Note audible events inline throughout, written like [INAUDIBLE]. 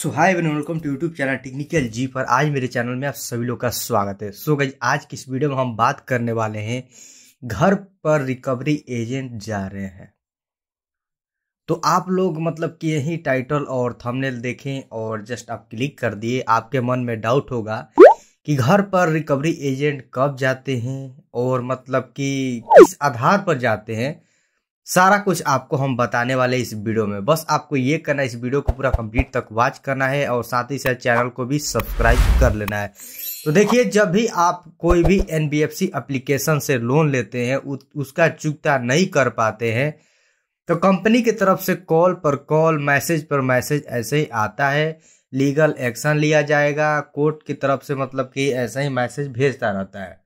so hi everyone welcome to YouTube channel Technical Ji पर आज मेरे चैनल में आप सभी लोग का स्वागत है सो so आज की इस वीडियो में हम बात करने वाले हैं घर पर रिकवरी एजेंट जा रहे हैं तो आप लोग मतलब कि यही टाइटल और थंबनेल देखें और जस्ट आप क्लिक कर दिए आपके मन में डाउट होगा कि घर पर रिकवरी एजेंट कब जाते हैं और मतलब कि किस आधार पर जाते हैं सारा कुछ आपको हम बताने वाले इस वीडियो में बस आपको ये करना है इस वीडियो को पूरा कंप्लीट तक वॉच करना है और साथ ही साथ चैनल को भी सब्सक्राइब कर लेना है तो देखिए जब भी आप कोई भी एन बी एप्लीकेशन से लोन लेते हैं उ, उसका चुकता नहीं कर पाते हैं तो कंपनी की तरफ से कॉल पर कॉल मैसेज पर मैसेज ऐसे ही आता है लीगल एक्शन लिया जाएगा कोर्ट की तरफ से मतलब कि ऐसा ही मैसेज भेजता रहता है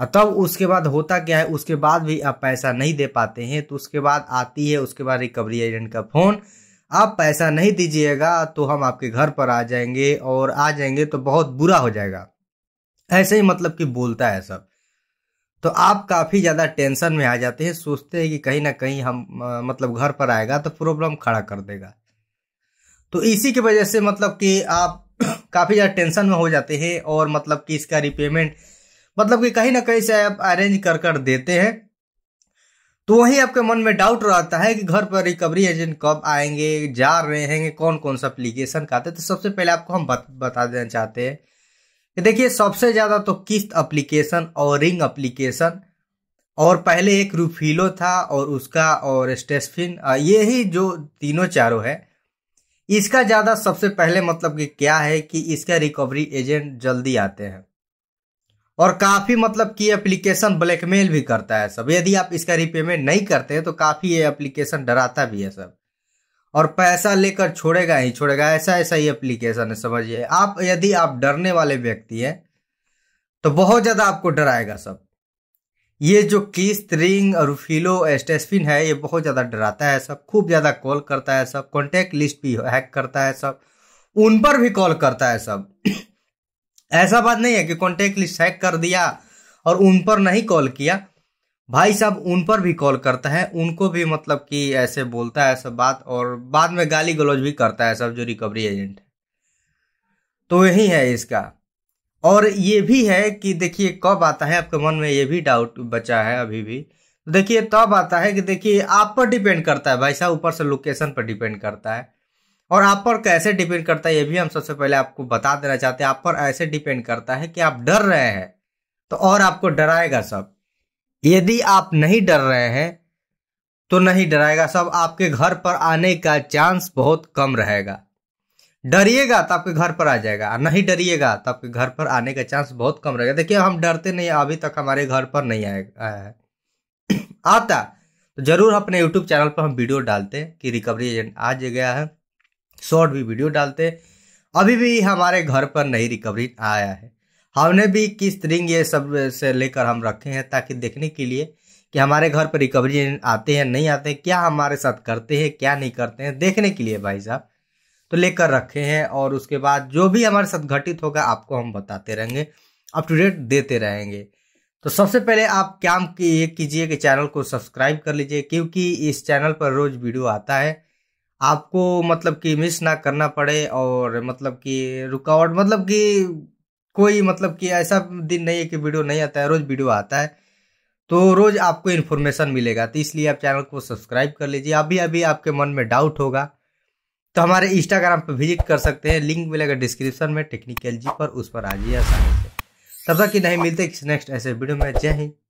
और तब उसके बाद होता क्या है उसके बाद भी आप पैसा नहीं दे पाते हैं तो उसके बाद आती है उसके बाद रिकवरी एजेंट का फ़ोन आप पैसा नहीं दीजिएगा तो हम आपके घर पर आ जाएंगे और आ जाएंगे तो बहुत बुरा हो जाएगा ऐसे ही मतलब कि बोलता है सब तो आप काफ़ी ज़्यादा टेंशन में आ जाते हैं सोचते हैं कि कहीं ना कहीं हम मतलब घर पर आएगा तो प्रॉब्लम खड़ा कर देगा तो इसी की वजह से मतलब कि आप काफ़ी ज़्यादा टेंशन में हो जाते हैं और मतलब कि इसका रिपेमेंट मतलब कि कहीं ना कहीं से आप अरेंज कर कर देते हैं तो वही आपके मन में डाउट रहता है कि घर पर रिकवरी एजेंट कब आएंगे जा रहे हैं कौन कौन सा अप्लीकेशन का हैं तो सबसे पहले आपको हम बत, बता देना चाहते हैं कि देखिए सबसे ज़्यादा तो किस्त अप्लीकेशन और रिंग अप्लीकेशन और पहले एक रूफीलो था और उसका और स्टेस्फिन ये ही जो तीनों चारों है इसका ज़्यादा सबसे पहले मतलब कि क्या है कि इसका रिकवरी एजेंट जल्दी आते हैं और काफ़ी मतलब कि एप्लीकेशन ब्लैकमेल भी करता है सब यदि आप इसका रिपेमेंट नहीं करते हैं तो काफ़ी ये एप्लीकेशन डराता भी है सब और पैसा लेकर छोड़ेगा ही छोड़ेगा ऐसा ऐसा ही एप्लीकेशन है समझिए आप यदि आप डरने वाले व्यक्ति हैं तो बहुत ज़्यादा आपको डराएगा सब ये जो किस्त रिंग और फिलो एस्टेस्फिन है ये बहुत ज़्यादा डराता है सब खूब ज़्यादा कॉल करता है सब कॉन्टैक्ट लिस्ट भी हैक करता है सब उन पर भी कॉल करता है सब ऐसा बात नहीं है कि कॉन्टेक्ट लिस्ट हैक कर दिया और उन पर नहीं कॉल किया भाई साहब उन पर भी कॉल करता है उनको भी मतलब कि ऐसे बोलता है ऐसा बात और बाद में गाली गलौज भी करता है सब जो रिकवरी एजेंट है तो यही है इसका और ये भी है कि देखिए कब आता है आपके मन में ये भी डाउट बचा है अभी भी देखिए तब आता है कि देखिए आप पर डिपेंड करता है भाई साहब ऊपर से लोकेशन पर डिपेंड करता है और आप पर कैसे डिपेंड करता है ये भी हम सबसे पहले आपको बता देना चाहते हैं आप पर ऐसे डिपेंड करता है कि आप डर रहे हैं तो और आपको डराएगा सब यदि आप नहीं डर रहे हैं तो नहीं डराएगा सब आपके घर पर आने का चांस बहुत कम रहेगा डरिएगा तो आपके घर पर आ जाएगा नहीं डरिएगा तो आपके घर पर आने का चांस बहुत कम रहेगा देखिए हम डरते नहीं अभी तक हमारे घर पर नहीं आया है [CLEARS THROAT] आता तो जरूर अपने यूट्यूब चैनल पर हम वीडियो डालते हैं कि रिकवरी एजेंट आ गया है शॉर्ट भी वीडियो डालते अभी भी हमारे घर पर नई रिकवरी आया है हमने भी किस रिंग ये सब से लेकर हम रखे हैं ताकि देखने के लिए कि हमारे घर पर रिकवरी आते हैं नहीं आते हैं क्या हमारे साथ करते हैं क्या नहीं करते हैं देखने के लिए भाई साहब तो लेकर रखे हैं और उसके बाद जो भी हमारे साथ घटित होगा आपको हम बताते रहेंगे अप टू डेट देते रहेंगे तो सबसे पहले आप क्या ये कीजिए कि चैनल को सब्सक्राइब कर लीजिए क्योंकि इस चैनल पर रोज वीडियो आता है आपको मतलब कि मिस ना करना पड़े और मतलब कि रुकावट मतलब कि कोई मतलब कि ऐसा दिन नहीं है कि वीडियो नहीं आता है रोज़ वीडियो आता है तो रोज़ आपको इन्फॉर्मेशन मिलेगा तो इसलिए आप चैनल को सब्सक्राइब कर लीजिए अभी अभी आपके मन में डाउट होगा तो हमारे इंस्टाग्राम पर विजिट कर सकते हैं लिंक मिलेगा डिस्क्रिप्शन में टेक्निकल जी पर उस पर आ जाइए आसानी से तब तक कि नहीं मिलते नेक्स्ट ऐसे वीडियो में जय हिंद